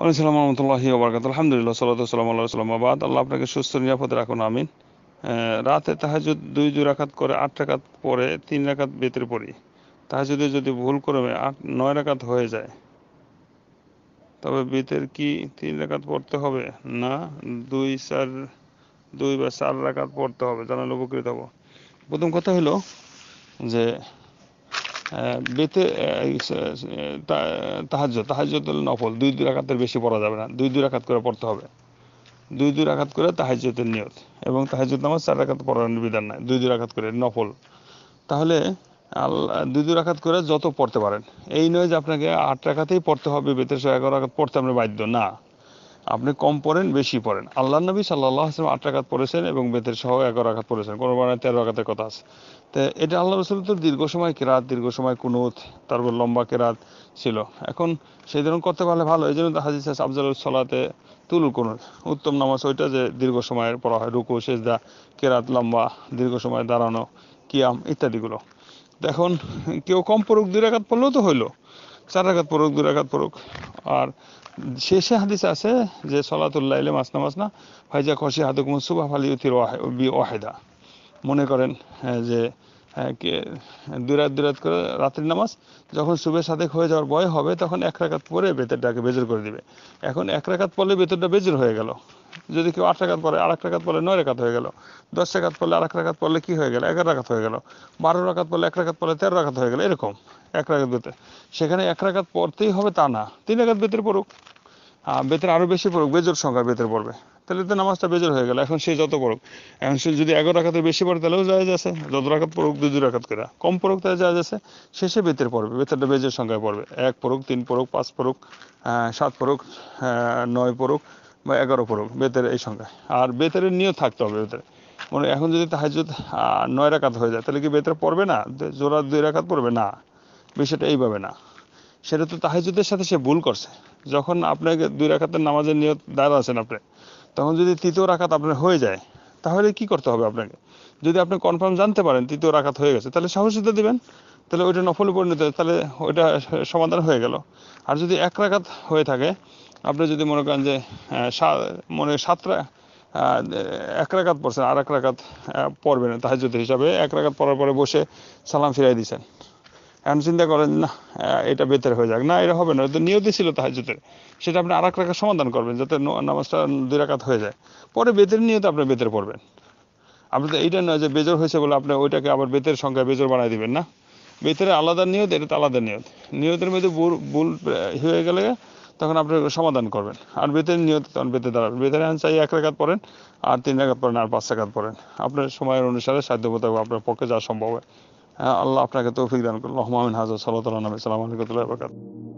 আসসালামু আলহামদুলিল্লাহ আল্লাহ আপনাকে সুস্থ রাখুন আমিন রাতে দুই রাকাত করে আট রাকাত পরে তিন রাকাত পড়ি যদি ভুল করে আট নয় রাকাত হয়ে যায় তবে বেতের কি তিন রাকাত পড়তে হবে না দুই চার দুই বা চার রাকাত পড়তে হবে জানালে উপকৃত হব প্রথম কথা হলো যে বেতে তাহাজ তাহাজ্যত নফল দুই দুই রাকাতের বেশি পড়া যাবে না দুই দুই রাকাত করে পড়তে হবে দুই দুই রাকাত করে তাহাজ্যতের নিয়ত এবং তাহাজ্যত নামাজ চার রাকাত পড়ার বিধান নাই দুই দুই রাকাত করে নফল তাহলে আল্লাহ দুই দুই আঘাত করে যত পড়তে পারেন এই নয় যে আপনাকে আট রাখাতেই পড়তে হবে বেতের এগারো আঘাত পড়তে আপনার বাধ্য না আপনি কম পড়েন বেশি পড়েন আল্লাহ নবী সাল্লাহ আসলাম আট রাখাত পড়েছেন এবং বেতের সহ এগারো আঘাত পড়েছেন কোনো মানে তেরো আঘাতের কথা আছে তো এটা আল্লাহ রসুল তো দীর্ঘ সময় কেরাত দীর্ঘ সময় কুনুত তারপর লম্বা কেরাত ছিল এখন সেই ধরুন করতে পারলে ভালো এই জন্য হাজি সাহেব আফজাল সলাতে তুলু কুনুত উত্তম নামাজ ওইটা যে দীর্ঘ সময়ের পড়া হয় রুকু সেজদা কেরাত লম্বা দীর্ঘ সময় দাঁড়ানো কিয়াম ইত্যাদিগুলো এখন কেউ কম পড়ুক দুই রাখাত পড়লেও তো হইলো চার রাখাত পড়ুক দুই রাখাত পড়ুক আর শেষে হাদিস আছে যে সলাতুল্লাহ ইলে মাসনা মাসনা ভাইজা খসি হাদুক মুসুবা ফালি উতির ওয়াহেদা মনে করেন হ্যাঁ, যে হ্যাঁ, দুরাত দুরাত করে রাত্রি নামাজ যখন শুভে সাদেক হয়ে যাওয়ার বয় হবে তখন এক রাকাত পরে বেতরটাকে বেজর করে দিবে এখন এক রাকাত পড়লে বেতনটা বেজর হয়ে গেল যদি কেউ আট রাকাত পরে আর এক রাকাত পড়লে নয় রাকাত হয়ে গেল দশ রাকাত পড়লে আর এক রাকাত পড়লে কী হয়ে গেল এগারো রাকাত হয়ে গেল বারো রাকাত পড়লে এক রাকাত পড়লে তেরো রাকাত হয়ে গেল এরকম এক রাকাত বেতর সেখানে এক রাকাত পড়তেই হবে তা না তিন রাকাত বেতরে পড়ুক বেতরে আরও বেশি পড়ুক বেজোর সংখ্যা বেতরে পড়বে তাহলে তো নামাজটা বেজর হয়ে গেল এখন সে যত পড়ুক এখন সে যদি এগারো রাখাতে বেশি পড়ে তাহলেও যায় আছে যত রাখাত পড়ুক দুই দুই রাখাত করে কম পড়ুক তাহলে যায় আছে সে সে বেতের পড়বে বেতেরটা বেজের সংখ্যায় পড়বে এক পড়ুক তিন পড়ুক পাঁচ পড়ুক সাত পড়ুক নয় পড়ুক বা এগারো পড়ুক বেতের এই সংখ্যায় আর বেতের নিয়ত থাকতে হবে বেতের মানে এখন যদি তাহাজুদ নয় রাখাত হয়ে যায় তাহলে কি বেতের পড়বে না জোড়া দুই রাখাত পড়বে না বিষয়টা এইভাবে না সেটা তো তাহাজুদের সাথে সে ভুল করছে যখন আপনাকে দুই রাখাতের নামাজের নিয়ত দাঁড়া আছেন আপনি তখন যদি তৃতীয় রাখাত আপনার হয়ে যায় তাহলে কি করতে হবে আপনাকে যদি আপনি কনফার্ম জানতে পারেন তৃতীয় রাখাত হয়ে গেছে তাহলে সাহসিতা দিবেন তাহলে ওইটা নফলে পরিণত তাহলে ওইটা সমাধান হয়ে গেল আর যদি এক রাখাত হয়ে থাকে আপনি যদি মনে করেন যে মনে সাতটা এক রাকাত পড়ছেন আর এক রাকাত পড়বেন তাহাজুদ হিসাবে এক রাকাত পড়ার পরে বসে সালাম ফিরাই দিয়েছেন এখন চিন্তা করেন না এটা বেতার হয়ে যাক না এটা হবে না নিয়তি ছিল তাহাজুতের সেটা আপনি আর এক সমাধান করবেন যাতে নামাজটা দুই রাকাত হয়ে যায় পরে বেতের নিয়তে আপনি বেতের পড়বেন আপনি তো এইটা নয় যে বেজর হয়েছে বলে আপনি ওইটাকে আবার বেতের সংখ্যায় বেজর বানাই দিবেন না বেতের আলাদা নিয়ত এটা আলাদা নিয়ত নিয়তের মধ্যে ভুল হয়ে গেলে তখন আপনি সমাধান করবেন আর বেতের নিয়ত তখন বেতে দাঁড়াবেন বেতের এখন চাই এক রেখাত পড়েন আর তিন রেখাত পড়েন আর পাঁচ রেখাত পড়েন আপনার সময়ের অনুসারে সাধ্য আপনার পক্ষে যা সম্ভব হয় আল্লাহ আপনাকে তৌফিক দান করুন রহমান হাজার সাল্লাহ সালাম আলিকতুল্লাহ